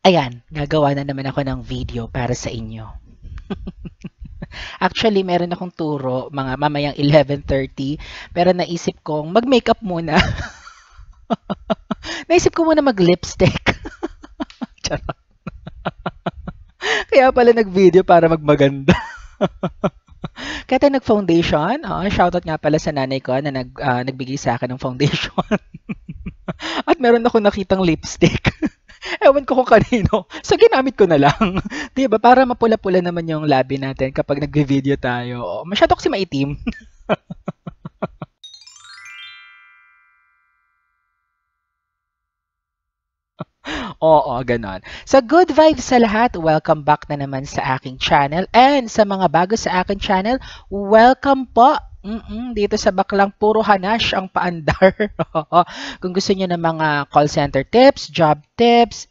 Ayan, gagawa na naman ako ng video para sa inyo. Actually, meron akong turo mga mamayang 11.30 pero naisip kong mag-makeup muna. naisip ko muna mag-lipstick. Kaya pala nag-video para magmaganda. Kaya tayo nag-foundation. Oh, shoutout nga pala sa nanay ko na nag, uh, nagbigay sa akin ng foundation. At meron ako nakitang lipstick. Ewan ko kung kanino. So, ginamit ko na lang. di ba? Para mapula-pula naman yung labi natin kapag nagve-video tayo. Masyado kasi maitim. Oo, ganon. So, good vibes sa lahat. Welcome back na naman sa aking channel. And sa mga bago sa aking channel, welcome po Mm-mm, dito sa Baklang, puro hanash ang paandar. Kung gusto niyo ng mga call center tips, job tips,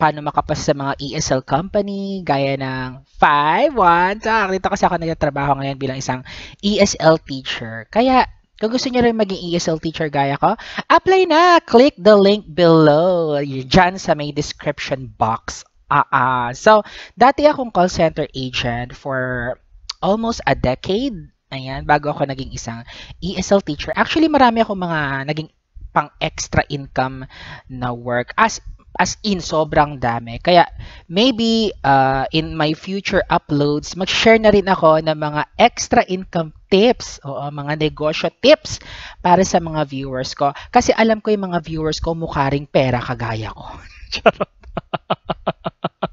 paano makapas sa mga ESL company, gaya ng 5-1. Ah, dito kasi ako nagtatrabaho ngayon bilang isang ESL teacher. Kaya, kung gusto niyo rin maging ESL teacher gaya ko, apply na! Click the link below. Diyan sa may description box. Ah, uh-uh. So, dati akong call center agent for almost a decade Ayan, bago ako naging isang ESL teacher. Actually, marami ako mga naging pang extra income na work as as in sobrang dami. Kaya maybe uh, in my future uploads, mag-share na rin ako ng mga extra income tips o mga negosyo tips para sa mga viewers ko. Kasi alam ko yung mga viewers ko mukha ring pera kagaya ko. Charot.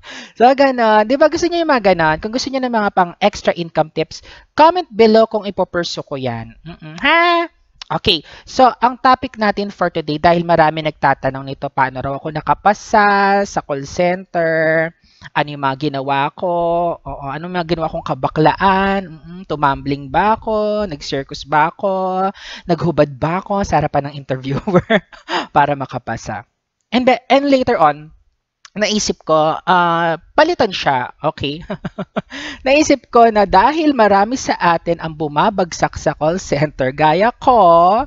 so, ganon. Di ba gusto niyo yung mga ganon? Kung gusto niyo ng mga pang extra income tips, comment below kung ipoperso ko yan. Mm-mm, ha? Okay, so ang topic natin for today, dahil marami nagtatanong nito, paano raw ako nakapasa sa call center, ano yung mga ginawa ko, oo, ano yung mga ginawa kong kabaklaan, mm, tumambling ba ako, nag-circus ba ako, naghubad ba ako sa harapan ng interviewer para makapasa. And, and later on, naisip ko, uh, palitan siya, okay? naisip ko na dahil marami sa atin ang bumabagsak sa call center, gaya ko,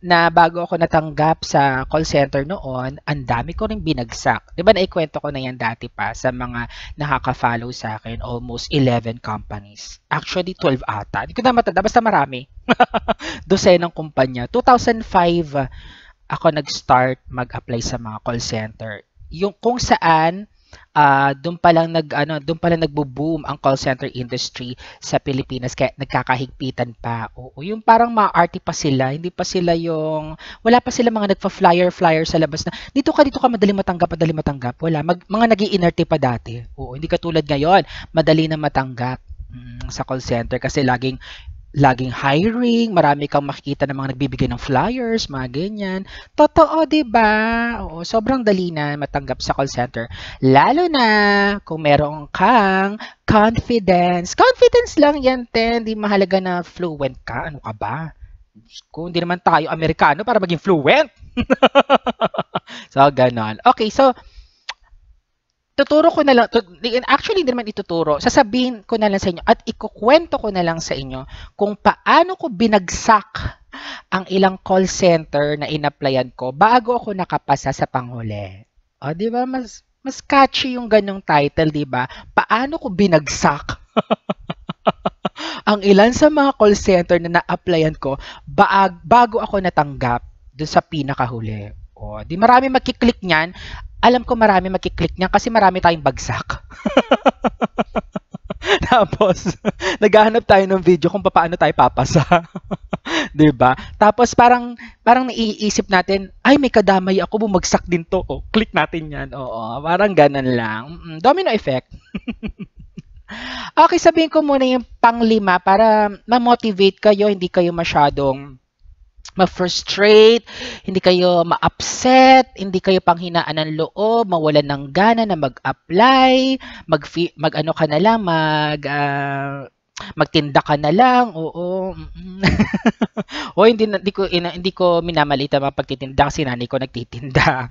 na bago ako natanggap sa call center noon, ang dami ko rin binagsak. 'Di ba naikwento ko na 'yan dati pa sa mga nakaka-follow sa akin, almost 11 companies. Actually 12 ata. Hindi ko na matanda basta marami. Dosenang kumpanya. 2005 ako nag-start mag-apply sa mga call center yung kung saan uh, ah, doon pa lang nag ano, doon pa lang nagbo-boom ang call center industry sa Pilipinas kaya nagkakahigpitan pa. Oo, yung parang maarte pa sila, hindi pa sila yung wala pa sila mga nagfa-flyer flyer sa labas na dito ka dito ka madali matanggap, madali matanggap. Wala, Mag, mga nagiinerte pa dati. Oo, hindi katulad ngayon, madali na matanggap mm, sa call center kasi laging laging hiring, marami kang makikita ng mga nagbibigay ng flyers, mga ganyan. Totoo, 'di ba? Oo, sobrang dali na matanggap sa call center. Lalo na kung meron kang confidence. Confidence lang 'yan, ten. Hindi mahalaga na fluent ka. Ano ka ba? Kung hindi naman tayo Amerikano para maging fluent. so, ganon. Okay, so, tuturo ko na lang, actually hindi naman ituturo, sasabihin ko na lang sa inyo at ikukwento ko na lang sa inyo kung paano ko binagsak ang ilang call center na inapplyan ko bago ako nakapasa sa panghuli. O, di ba? Mas, mas catchy yung ganong title, di ba? Paano ko binagsak ang ilan sa mga call center na na-applyan ko baag, bago ako natanggap doon sa pinakahuli. O, di marami magkiklik niyan. Alam ko marami magkiklik niyan kasi marami tayong bagsak. Tapos, naghahanap tayo ng video kung paano tayo papasa. 'Di ba? Tapos parang parang naiisip natin, ay may kadamay ako, bumagsak din 'to. O, oh, click natin 'yan. Oo, parang ganun lang. domino effect. okay, sabihin ko muna yung panglima para ma-motivate kayo, hindi kayo masyadong ma-frustrate, hindi kayo ma-upset, hindi kayo panghinaan ng loob, mawalan ng gana na mag-apply, mag, mag ka na lang, mag, uh, magtinda ka na lang. Oo. o hindi hindi ko hindi ko minamalita mga pagtitinda kasi nanay ko nagtitinda.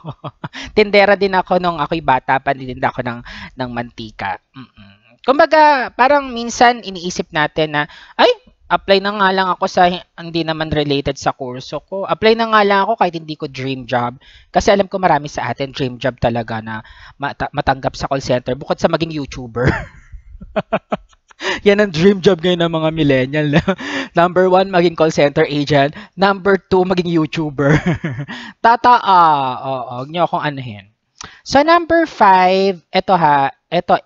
Tindera din ako nung ako'y bata pa, nitinda ako ng ng mantika. Mm-mm. Kumbaga, parang minsan iniisip natin na ay apply na nga lang ako sa hindi naman related sa kurso ko. Apply na nga lang ako kahit hindi ko dream job. Kasi alam ko marami sa atin dream job talaga na mat- matanggap sa call center bukod sa maging YouTuber. Yan ang dream job ngayon ng mga millennial. Number one, maging call center agent. Number two, maging YouTuber. Tata, ah, oo, huwag niyo akong anuhin. So, number five, eto ha, eto,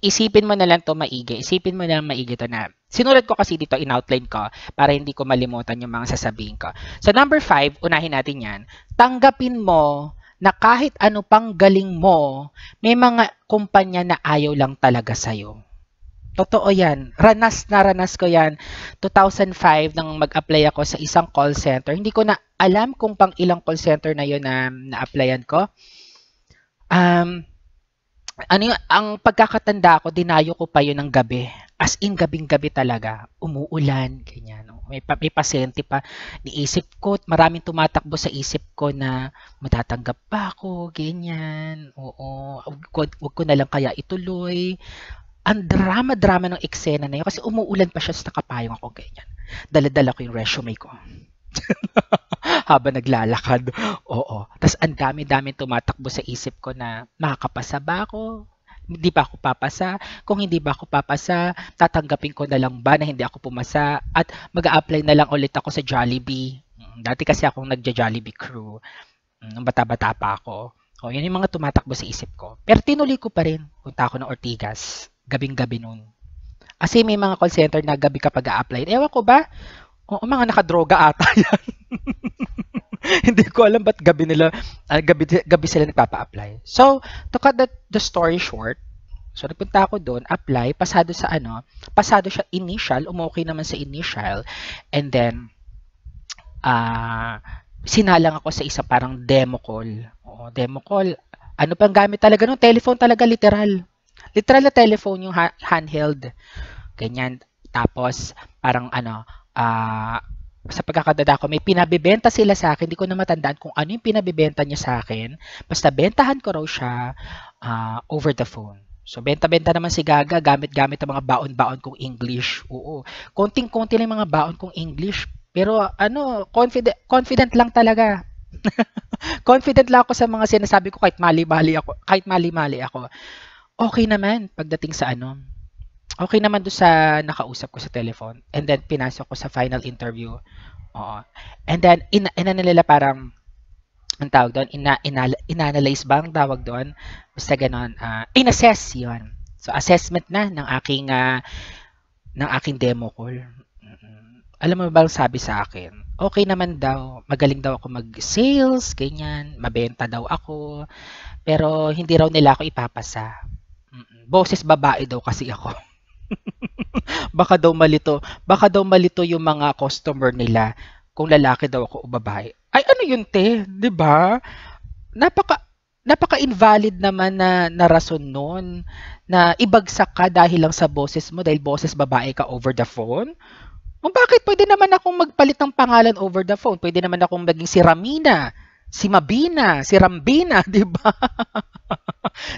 isipin mo na lang to maigi. Isipin mo na lang maigi to na Sinulat ko kasi dito, in-outline ko, para hindi ko malimutan yung mga sasabihin ko. So, number five, unahin natin yan. Tanggapin mo na kahit ano pang galing mo, may mga kumpanya na ayaw lang talaga sa'yo. Totoo yan. Ranas na ranas ko yan. 2005, nang mag-apply ako sa isang call center, hindi ko na alam kung pang ilang call center na yun na na-applyan ko. Um, ano yun, ang pagkakatanda ko, dinayo ko pa yun ng gabi. As in, gabing-gabi talaga. Umuulan, ganyan. No? Oh, may, may pasyente pa. Niisip ko, maraming tumatakbo sa isip ko na matatanggap pa ako, ganyan. Oo, wag, wag ko na lang kaya ituloy. Ang drama-drama ng eksena na yun kasi umuulan pa siya sa nakapayong ako, ganyan. Daladala ko yung resume ko. habang naglalakad. Oo. Tapos ang dami-dami tumatakbo sa isip ko na makakapasa ba ako? Hindi ba ako papasa? Kung hindi ba ako papasa, tatanggapin ko na lang ba na hindi ako pumasa? At mag apply na lang ulit ako sa Jollibee. Hmm, dati kasi akong nagja-Jollibee crew. Hmm, nung bata-bata pa ako. O, yun yung mga tumatakbo sa isip ko. Pero tinuloy ko pa rin. Punta ako ng Ortigas. Gabing-gabi noon. Kasi may mga call center na gabi kapag a-apply. Ewan ko ba, oh, mga nakadroga ata yan. Hindi ko alam ba't gabi nila, uh, gabi, gabi sila nagpapa-apply. So, to cut the, the story short, so nagpunta ako doon, apply, pasado sa ano, pasado siya initial, umokay naman sa initial, and then, ah, uh, sinalang ako sa isa parang demo call. Oo, demo call. Ano pang gamit talaga nung telephone talaga literal. Literal na telephone yung handheld. Ganyan. Tapos parang ano, uh, sa pagkakadada ko, may pinabibenta sila sa akin. Hindi ko na matandaan kung ano yung pinabibenta niya sa akin. Basta bentahan ko raw siya uh, over the phone. So, benta-benta naman si Gaga, gamit-gamit ang mga baon-baon kong English. Oo. Konting-konti lang yung mga baon kong English. Pero, ano, confident, confident lang talaga. confident lang ako sa mga sinasabi ko kahit mali-mali ako. Kahit mali-mali ako. Okay naman pagdating sa ano, okay naman do sa nakausap ko sa telephone and then pinasok ko sa final interview. Oo. And then ina, ina nila parang ang tawag doon, ina, ina, analyze ba ang tawag doon? Basta ganon, uh, inassess yon So, assessment na ng aking, uh, ng aking demo call. Mm-hmm. Alam mo ba ang sabi sa akin? okay naman daw, magaling daw ako mag-sales, ganyan, mabenta daw ako, pero hindi raw nila ako ipapasa. Boses babae daw kasi ako. baka daw malito, baka daw malito yung mga customer nila kung lalaki daw ako o babae. Ay ano yun te, 'di ba? Napaka napaka-invalid naman na, narason noon na ibagsak ka dahil lang sa boses mo dahil boses babae ka over the phone. O bakit? Pwede naman akong magpalit ng pangalan over the phone. Pwede naman akong maging si Ramina si Mabina, si Rambina, 'di ba?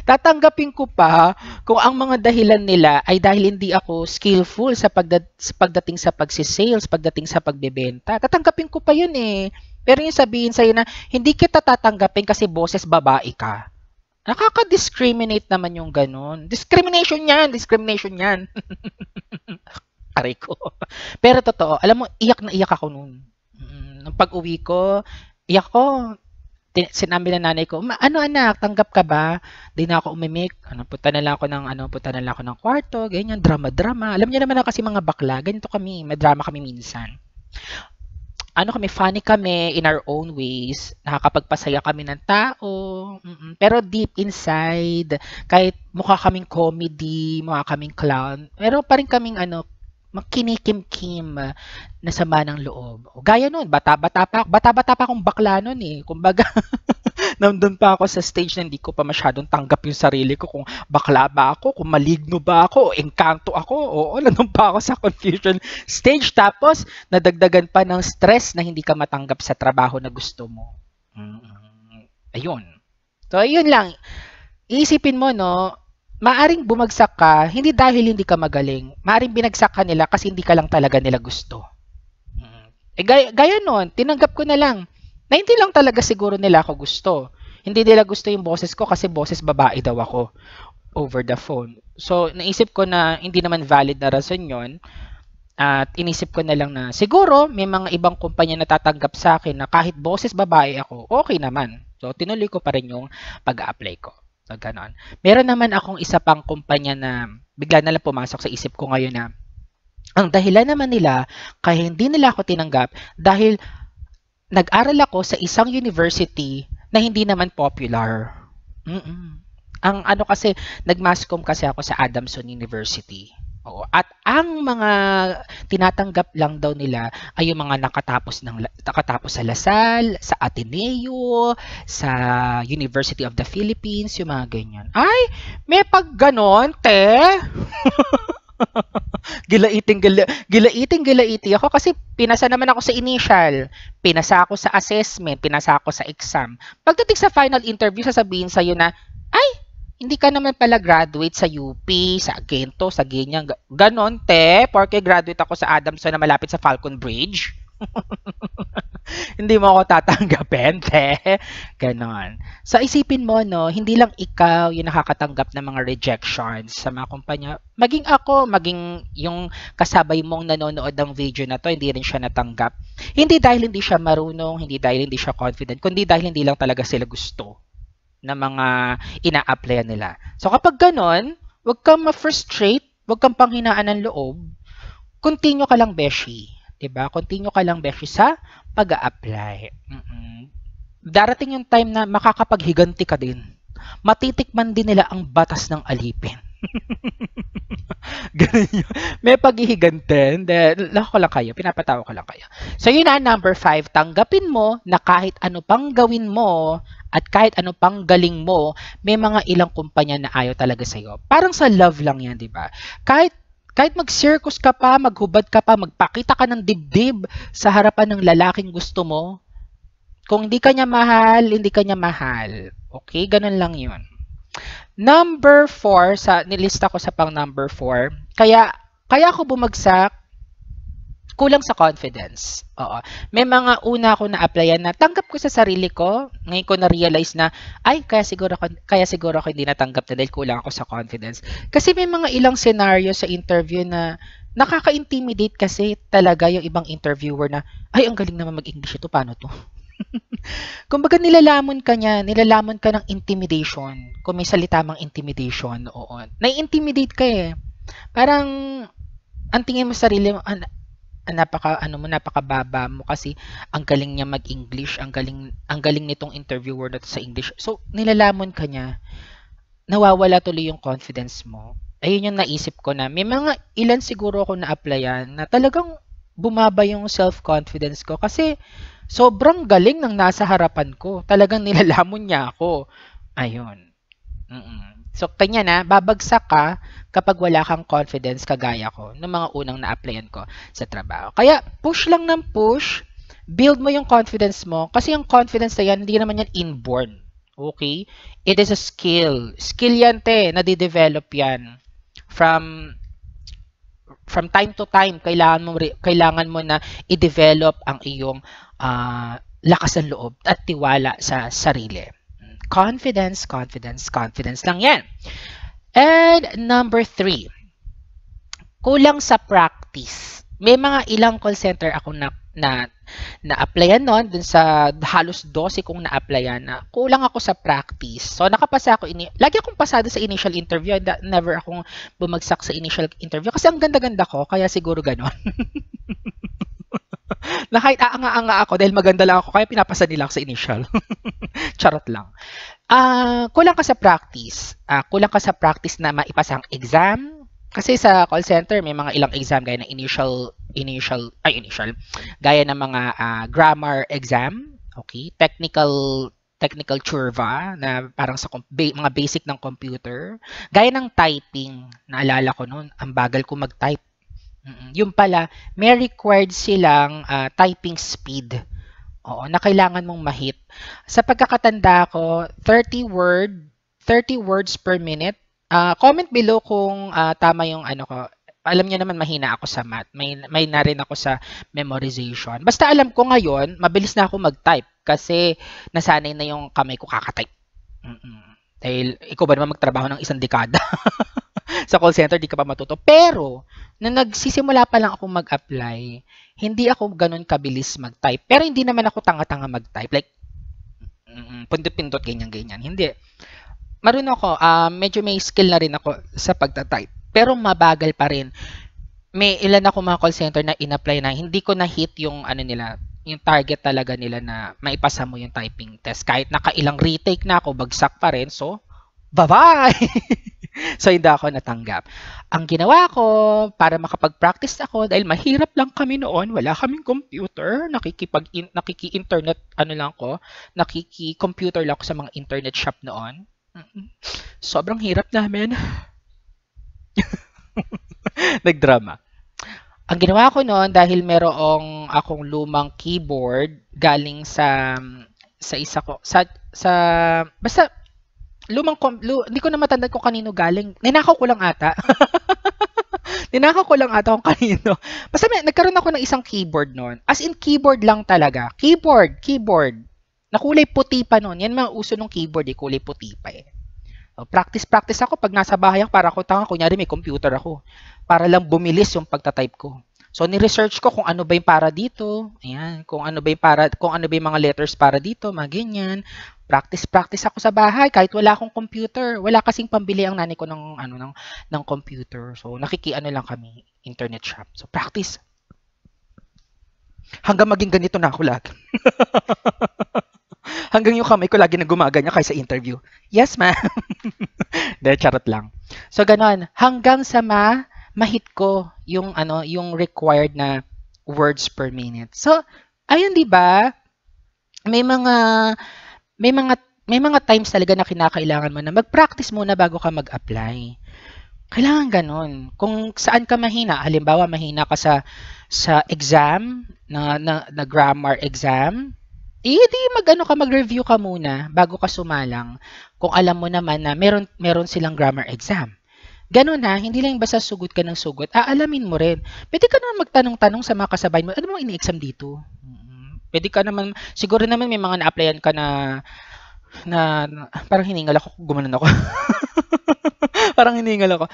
Tatanggapin ko pa kung ang mga dahilan nila ay dahil hindi ako skillful sa, pagda- sa pagdating sa pagsisales, pagdating sa pagbebenta. Tatanggapin ko pa 'yun eh. Pero yung sabihin sa'yo na hindi kita tatanggapin kasi boses babae ka. Nakaka-discriminate naman yung ganun. Discrimination 'yan, discrimination 'yan. Aray ko. Pero totoo, alam mo, iyak na iyak ako noon. Mm, nung pag-uwi ko, iyak ko, sinabi na nanay ko, ano anak, tanggap ka ba? Di na ako umimik. Ano, puta na lang ako ng, ano, puta na lang ako ng kwarto, ganyan, drama-drama. Alam niyo naman na kasi mga bakla, ganito kami, May drama kami minsan. Ano kami, funny kami in our own ways. Nakakapagpasaya kami ng tao. Mm-mm. Pero deep inside, kahit mukha kaming comedy, mukha kaming clown, pero pa rin kaming ano, makinikimkim ah, na sama ng loob. O, gaya nun, bata-bata pa, bata-bata pa akong bakla nun eh. Kumbaga, nandun pa ako sa stage na hindi ko pa masyadong tanggap yung sarili ko kung bakla ba ako, kung maligno ba ako, o engkanto ako, oo, nandun pa ako sa confusion stage. Tapos, nadagdagan pa ng stress na hindi ka matanggap sa trabaho na gusto mo. Mm-hmm. Ayun. So, ayun lang. Iisipin mo, no, maaring bumagsak ka, hindi dahil hindi ka magaling, maaring binagsak ka nila kasi hindi ka lang talaga nila gusto. Hmm. Eh, gaya, gaya nun, tinanggap ko na lang na hindi lang talaga siguro nila ako gusto. Hindi nila gusto yung boses ko kasi boses babae daw ako over the phone. So, naisip ko na hindi naman valid na rason yon at inisip ko na lang na siguro may mga ibang kumpanya na tatanggap sa akin na kahit boses babae ako, okay naman. So, tinuloy ko pa rin yung pag-apply ko. So, ganon. Meron naman akong isa pang kumpanya na bigla na lang pumasok sa isip ko ngayon na ang dahilan naman nila kaya hindi nila ako tinanggap dahil nag-aral ako sa isang university na hindi naman popular. Mm-mm. Ang ano kasi, nag-masscom kasi ako sa Adamson University. Oo. At ang mga tinatanggap lang daw nila ay yung mga nakatapos ng nakatapos sa Lasal, sa Ateneo, sa University of the Philippines, yung mga ganyan. Ay, may pag ganon, te. gilaiting, gila, gilaiting, gilaiti ako kasi pinasa naman ako sa initial, pinasa ako sa assessment, pinasa ako sa exam. Pagdating sa final interview, sasabihin sa iyo na, hindi ka naman pala graduate sa UP, sa Gento, sa ganyan. Ganon, te. Porque graduate ako sa Adamson na malapit sa Falcon Bridge. hindi mo ako tatanggapin, te. Ganon. So, isipin mo, no, hindi lang ikaw yung nakakatanggap ng mga rejections sa mga kumpanya. Maging ako, maging yung kasabay mong nanonood ng video na to, hindi rin siya natanggap. Hindi dahil hindi siya marunong, hindi dahil hindi siya confident, kundi dahil hindi lang talaga sila gusto na mga ina-apply nila. So kapag ganon, wag kang ma-frustrate, wag kang panghinaan ng loob, continue ka lang, Beshi. 'di ba? Continue ka lang beshi sa pag-a-apply. Mm-mm. Darating yung time na makakapaghiganti ka din. Matitikman din nila ang batas ng alipin. Ganun yun. May paghihigantin. Lako lang kayo. Pinapatawa ko lang kayo. So yun na, number five. Tanggapin mo na kahit ano pang gawin mo, at kahit ano pang galing mo, may mga ilang kumpanya na ayaw talaga sa'yo. Parang sa love lang yan, di ba? Kahit kahit mag-circus ka pa, maghubad ka pa, magpakita ka ng dibdib sa harapan ng lalaking gusto mo, kung hindi ka niya mahal, hindi ka niya mahal. Okay, ganun lang yun. Number 4, sa, nilista ko sa pang number 4, kaya, kaya ako bumagsak kulang sa confidence. Oo. May mga una ako na applyan na tanggap ko sa sarili ko. Ngayon ko na-realize na, ay, kaya siguro, ako, kaya siguro ako hindi natanggap na dahil kulang ako sa confidence. Kasi may mga ilang scenario sa interview na nakaka-intimidate kasi talaga yung ibang interviewer na, ay, ang galing naman mag-English ito, paano to? Kumbaga nilalamon ka niya, nilalamon ka ng intimidation. Kung may salita mang intimidation, oo. Nai-intimidate ka eh. Parang, ang tingin mo sa sarili mo, napaka ano mo napakababa mo kasi ang galing niya mag-English, ang galing ang galing nitong interviewer na sa English. So nilalamon ka niya. Nawawala tuloy yung confidence mo. Ayun yung naisip ko na may mga ilan siguro ako na-applyan na talagang bumaba yung self-confidence ko kasi sobrang galing ng nasa harapan ko. Talagang nilalamon niya ako. Ayun. Mm-mm. So, kanya na, babagsak ka kapag wala kang confidence kagaya ko ng mga unang na-applyan ko sa trabaho. Kaya, push lang ng push, build mo yung confidence mo kasi yung confidence na yan, hindi naman yan inborn. Okay? It is a skill. Skill yan, te. Nadidevelop yan. From from time to time, kailangan mo, kailangan mo na i-develop ang iyong uh, lakas ng loob at tiwala sa sarili confidence, confidence, confidence lang yan. And number three, kulang sa practice. May mga ilang call center ako na na na-applyan noon dun sa halos 12 kung na-applyan na kulang ako sa practice. So nakapasa ako ini lagi akong pasado sa initial interview, da- never akong bumagsak sa initial interview kasi ang ganda-ganda ko kaya siguro ganoon. na kahit aanga-anga ako dahil maganda lang ako, kaya pinapasa nila ako sa initial. Charot lang. Uh, kulang ka sa practice. Uh, kulang ka sa practice na maipasa ang exam. Kasi sa call center, may mga ilang exam gaya ng initial, initial, ay initial, gaya ng mga uh, grammar exam, okay, technical technical churva na parang sa mga basic ng computer. Gaya ng typing, naalala ko noon, ang bagal ko mag-type yung pala, may required silang uh, typing speed. Oo, na kailangan mong mahit. Sa pagkakatanda ko, 30 word, 30 words per minute. Uh, comment below kung uh, tama yung ano ko. Alam niyo naman mahina ako sa math. May may na rin ako sa memorization. Basta alam ko ngayon, mabilis na ako mag-type kasi nasanay na yung kamay ko kakatype. Mm-mm. Dahil ikaw ba naman magtrabaho ng isang dekada? sa call center, di ka pa matuto. Pero, na nagsisimula pa lang ako mag-apply, hindi ako ganun kabilis mag-type. Pero hindi naman ako tanga-tanga mag-type. Like, mm, pindot-pindot, ganyan-ganyan. Hindi. Marunong ako, uh, medyo may skill na rin ako sa pagta-type. Pero mabagal pa rin. May ilan ako mga call center na in-apply na hindi ko na-hit yung ano nila, yung target talaga nila na maipasa mo yung typing test. Kahit nakailang retake na ako, bagsak pa rin. So, bye-bye! so hindi ako natanggap. Ang ginawa ko para makapag-practice ako dahil mahirap lang kami noon, wala kaming computer, nakikipag in, nakiki-internet ano lang ko, nakiki-computer lang ako sa mga internet shop noon. Sobrang hirap namin. Nagdrama. Ang ginawa ko noon dahil merong akong lumang keyboard galing sa sa isa ko sa sa basta lumang lu, hindi ko na matanda kung kanino galing. Ninakaw ko lang ata. Ninakaw ko lang ata kung kanino. Basta may, nagkaroon ako ng isang keyboard noon. As in keyboard lang talaga. Keyboard, keyboard. Na kulay puti pa noon. Yan mga uso ng keyboard, eh, kulay puti pa eh. So, practice practice ako pag nasa bahay ako para ako tanga kunyari may computer ako para lang bumilis yung pagta-type ko. So ni-research ko kung ano ba yung para dito. Ayan, kung ano ba yung para kung ano ba yung mga letters para dito, mga ganyan. Practice practice ako sa bahay kahit wala akong computer. Wala kasing pambili ang nanay ko ng ano ng ng computer. So nakikiano lang kami internet shop. So practice. Hanggang maging ganito na ako lagi. Hanggang yung kamay ko lagi na gumaganya kaysa interview. Yes, ma'am. De, charot lang. So, ganon. Hanggang sa ma mahit ko yung ano, yung required na words per minute. So, ayun 'di ba? May mga may mga may mga times talaga na kinakailangan mo na mag-practice muna bago ka mag-apply. Kailangan ganun. Kung saan ka mahina, halimbawa mahina ka sa sa exam na na, na grammar exam, eh di magano ka mag-review ka muna bago ka sumalang kung alam mo naman na meron meron silang grammar exam. Ganun na, hindi lang basta sugot ka ng sugot. Aalamin mo rin. Pwede ka naman magtanong-tanong sa mga kasabay mo, ano bang ini-exam dito? Pwede ka naman, siguro naman may mga na-applyan ka na, na, parang hiningal ako, gumanon ako. parang hiningal ako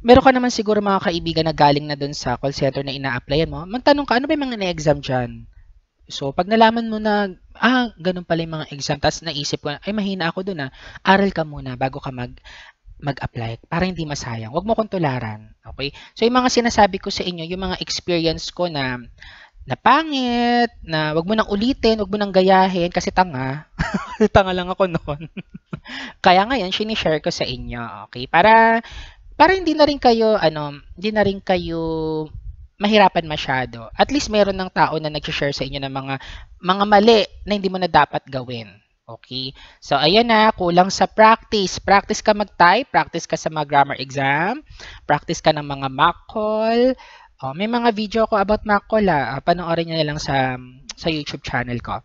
meron ka naman siguro mga kaibigan na galing na doon sa call center na ina-applyan mo, magtanong ka, ano ba yung mga na-exam dyan? So, pag nalaman mo na, ah, ganun pala yung mga exam, tapos naisip ko, ay, mahina ako doon ah, aral ka muna bago ka mag, mag-apply para hindi masayang. Huwag mo kong tularan. Okay? So, yung mga sinasabi ko sa inyo, yung mga experience ko na na pangit, na huwag mo nang ulitin, huwag mo nang gayahin kasi tanga. tanga lang ako noon. Kaya ngayon, sinishare ko sa inyo. Okay? Para para hindi na rin kayo ano, hindi na rin kayo mahirapan masyado. At least meron ng tao na nag-share sa inyo ng mga mga mali na hindi mo na dapat gawin. Okay? So, ayan na, kulang sa practice. Practice ka mag-type, practice ka sa mga grammar exam, practice ka ng mga mock call. Oh, may mga video ko about mock call, ah. ah panoorin nyo lang sa, sa YouTube channel ko.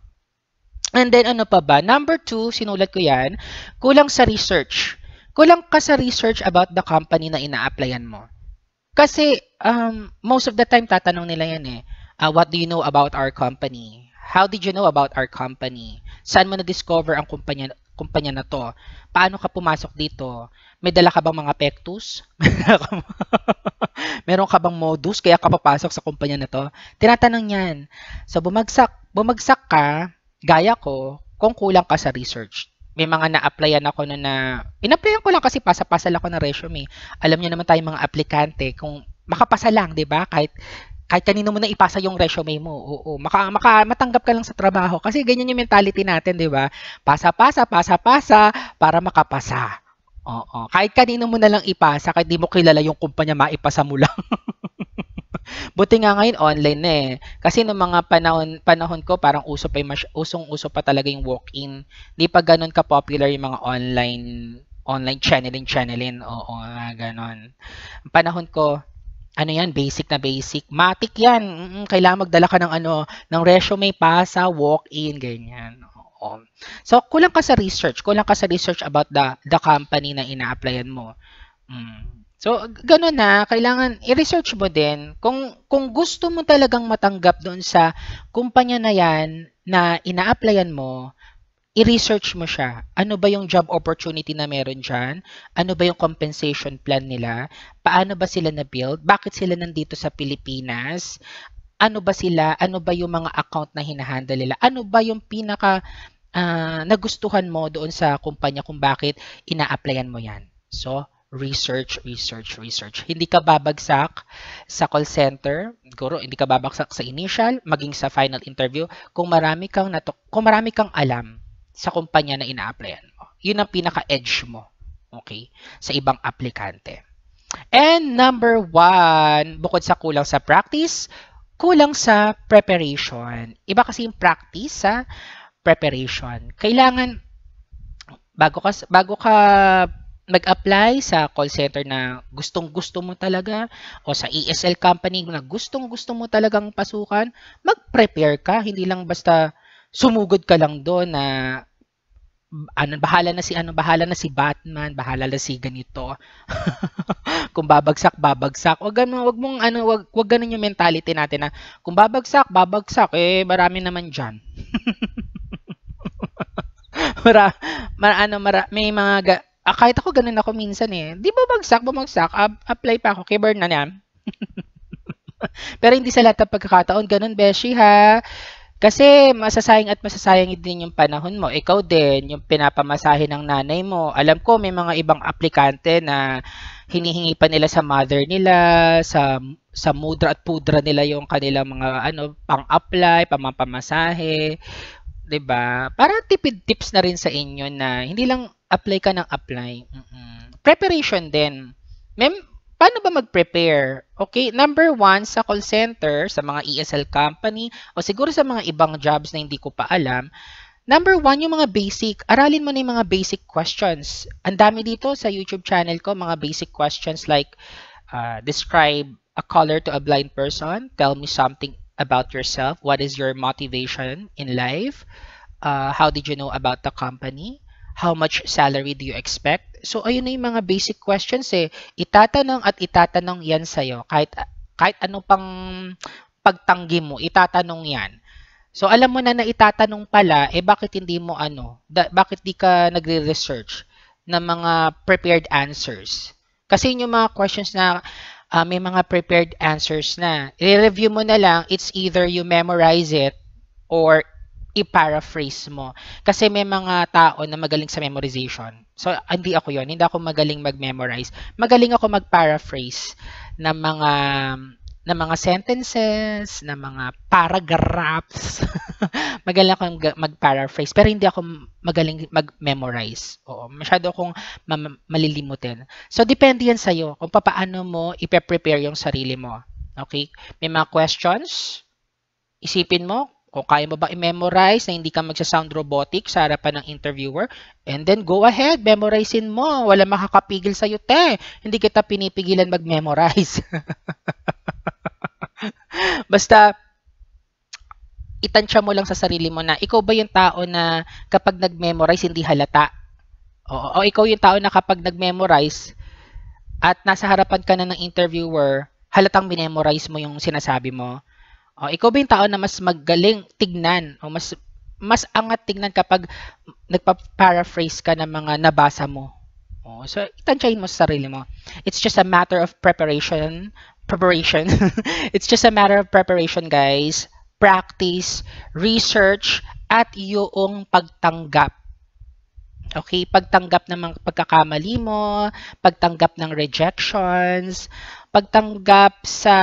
And then, ano pa ba? Number two, sinulat ko yan, kulang sa research. Kulang ka sa research about the company na ina-applyan mo. Kasi, um, most of the time, tatanong nila yan eh, uh, what do you know about our company? How did you know about our company? Saan mo na-discover ang kumpanya, kumpanya na to? Paano ka pumasok dito? May dala ka bang mga pectus? Meron ka bang modus kaya ka papasok sa kumpanya na to? Tinatanong yan. So, bumagsak, bumagsak ka, gaya ko, kung kulang ka sa research may mga na-applyan ako na na applyan ko lang kasi pasa-pasa lang ako ng resume. Alam niyo naman tayong mga aplikante kung makapasa lang, 'di ba? Kahit kahit kanino mo na ipasa yung resume mo. Oo, maka, maka matanggap ka lang sa trabaho kasi ganyan yung mentality natin, 'di ba? Pasa-pasa, pasa-pasa para makapasa. Oo, kahit kanino mo na lang ipasa kahit di mo kilala yung kumpanya, maipasa mo lang. Buti nga ngayon online eh. Kasi noong mga panahon panahon ko parang uso pa yung usong-uso pa talaga yung walk-in. Di pa ganoon ka popular yung mga online online channeling channeling. Oo, ganon. Panahon ko ano yan, basic na basic. Matik yan. mm kailangan magdala ka ng ano, ng resume, pa sa walk-in, ganyan. Oo. So, kulang ka sa research. Kulang ka sa research about the, the company na ina-applyan mo. Mm. So, ganun na. Kailangan i-research mo din. Kung, kung gusto mo talagang matanggap doon sa kumpanya na yan na ina-applyan mo, i-research mo siya. Ano ba yung job opportunity na meron dyan? Ano ba yung compensation plan nila? Paano ba sila na-build? Bakit sila nandito sa Pilipinas? Ano ba sila? Ano ba yung mga account na hinahandle nila? Ano ba yung pinaka uh, nagustuhan mo doon sa kumpanya kung bakit ina-applyan mo yan? So, research, research, research. Hindi ka babagsak sa call center, siguro hindi ka babagsak sa initial, maging sa final interview, kung marami kang, nato- kung marami kang alam sa kumpanya na ina-applyan mo. Yun ang pinaka-edge mo, okay, sa ibang aplikante. And number one, bukod sa kulang sa practice, kulang sa preparation. Iba kasi yung practice sa preparation. Kailangan, bago ka, bago ka mag-apply sa call center na gustong-gusto mo talaga o sa ESL company na gustong-gusto mo talagang pasukan, mag-prepare ka, hindi lang basta sumugod ka lang doon na ano bahala na si ano bahala na si Batman, bahala na si ganito. kung babagsak, babagsak. Wag ganun, wag mong ano, wag wag ganun yung mentality natin na kung babagsak, babagsak eh marami naman diyan. mara, mara ano, mara, may mga ga, ah, kahit ako ganun ako minsan eh. Di ba bagsak, bumagsak, ab, apply pa ako kay Bern na niyan. Pero hindi sa lahat ng pagkakataon ganun, beshi ha. Kasi masasayang at masasayang din yung panahon mo. Ikaw din, yung pinapamasahe ng nanay mo. Alam ko may mga ibang aplikante na hinihingi pa nila sa mother nila, sa sa mudra at pudra nila yung kanilang mga ano, pang-apply, pamamasahe. 'di ba? Para tipid tips na rin sa inyo na hindi lang apply ka ng apply. Mm-mm. Preparation din. Mem Paano ba mag-prepare? Okay, number one, sa call center, sa mga ESL company, o siguro sa mga ibang jobs na hindi ko pa alam, number one, yung mga basic. Aralin mo na yung mga basic questions. Ang dami dito sa YouTube channel ko, mga basic questions like, uh, describe a color to a blind person, tell me something about yourself, what is your motivation in life, uh, how did you know about the company, how much salary do you expect, So, ayun na yung mga basic questions eh. Itatanong at itatanong yan sa'yo. Kahit, kahit ano pang pagtanggi mo, itatanong yan. So, alam mo na na itatanong pala, eh bakit hindi mo ano, da, bakit di ka nagre-research ng mga prepared answers? Kasi yung mga questions na uh, may mga prepared answers na. I-review mo na lang, it's either you memorize it or i-paraphrase mo. Kasi may mga tao na magaling sa memorization. So, ah, hindi ako yon Hindi ako magaling mag-memorize. Magaling ako mag-paraphrase ng mga na mga sentences, na mga paragraphs. magaling ako mag-paraphrase, pero hindi ako magaling mag-memorize. Oo, masyado akong ma- malilimutin. So, depende yan sa'yo kung paano mo ipe-prepare yung sarili mo. Okay? May mga questions. Isipin mo kung kaya mo ba i-memorize na hindi ka magsa-sound robotic sa harapan ng interviewer, and then go ahead, memorizein mo. Wala makakapigil sa iyo, te. Hindi kita pinipigilan mag-memorize. Basta, itansya mo lang sa sarili mo na ikaw ba yung tao na kapag nag-memorize, hindi halata? O, o ikaw yung tao na kapag nag-memorize at nasa harapan ka na ng interviewer, halatang minemorize mo yung sinasabi mo Oh, ikaw ba yung tao na mas magaling tignan o mas mas angat tignan kapag nagpa-paraphrase ka ng mga nabasa mo. Oh, so, itansyahin mo sa sarili mo. It's just a matter of preparation. Preparation. It's just a matter of preparation, guys. Practice, research, at yung pagtanggap. Okay, pagtanggap ng mga pagkakamali mo, pagtanggap ng rejections, pagtanggap sa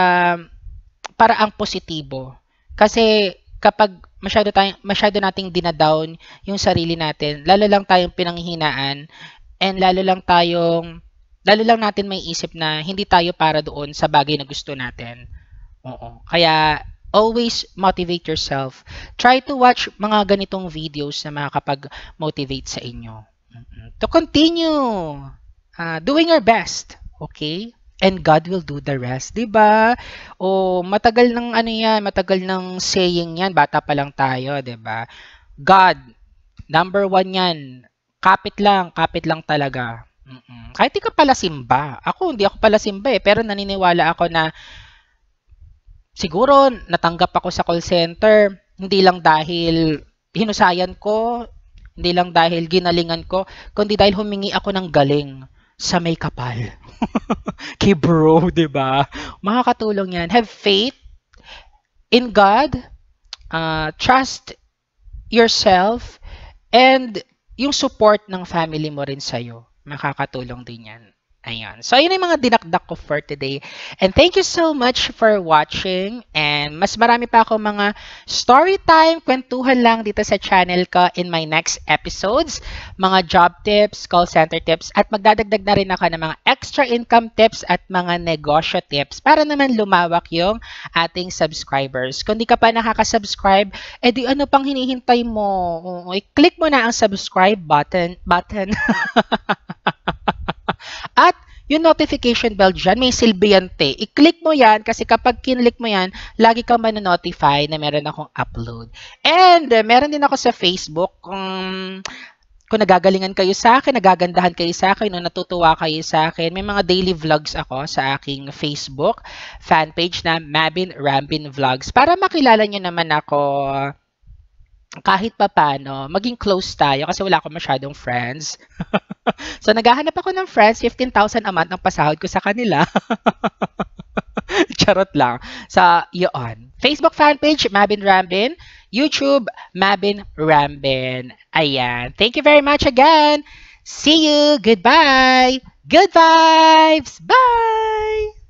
para ang positibo. Kasi kapag masyado, tayong, masyado nating dinadown yung sarili natin, lalo lang tayong pinanghihinaan and lalo lang tayong lalo lang natin may isip na hindi tayo para doon sa bagay na gusto natin. Oo. Kaya always motivate yourself. Try to watch mga ganitong videos na makakapag-motivate sa inyo. To continue uh, doing your best, okay? and God will do the rest, 'di ba? O matagal ng ano 'yan, matagal ng saying 'yan, bata pa lang tayo, 'di ba? God number one 'yan. Kapit lang, kapit lang talaga. Mm-mm. Kahit ikaw ka pala simba. Ako hindi ako pala simba eh, pero naniniwala ako na siguro natanggap ako sa call center hindi lang dahil hinusayan ko, hindi lang dahil ginalingan ko, kundi dahil humingi ako ng galing sa may kapal. Kay bro, di ba? Makakatulong yan. Have faith in God. Uh, trust yourself. And yung support ng family mo rin sa'yo. Makakatulong din yan. Ayan. So, ayun yung mga dinakdak ko for today. And thank you so much for watching. And mas marami pa ako mga story time, kwentuhan lang dito sa channel ko in my next episodes. Mga job tips, call center tips, at magdadagdag na rin ako ng mga extra income tips at mga negosyo tips para naman lumawak yung ating subscribers. Kung di ka pa nakakasubscribe, edi eh ano pang hinihintay mo? I-click mo na ang subscribe button. button. Yung notification bell dyan, may silbi yan te. I-click mo yan kasi kapag kinlik mo yan, lagi kang manonotify na meron akong upload. And uh, meron din ako sa Facebook kung, kung nagagalingan kayo sa akin, nagagandahan kayo sa akin, o natutuwa kayo sa akin. May mga daily vlogs ako sa aking Facebook fan page na Mabin Rambin Vlogs para makilala nyo naman ako kahit pa paano, maging close tayo kasi wala akong masyadong friends. so, naghahanap ako ng friends, 15,000 a month ang pasahod ko sa kanila. Charot lang. Sa so, yun. Facebook fanpage, Mabin Rambin. YouTube, Mabin Rambin. Ayan. Thank you very much again. See you. Goodbye. Good vibes. Bye.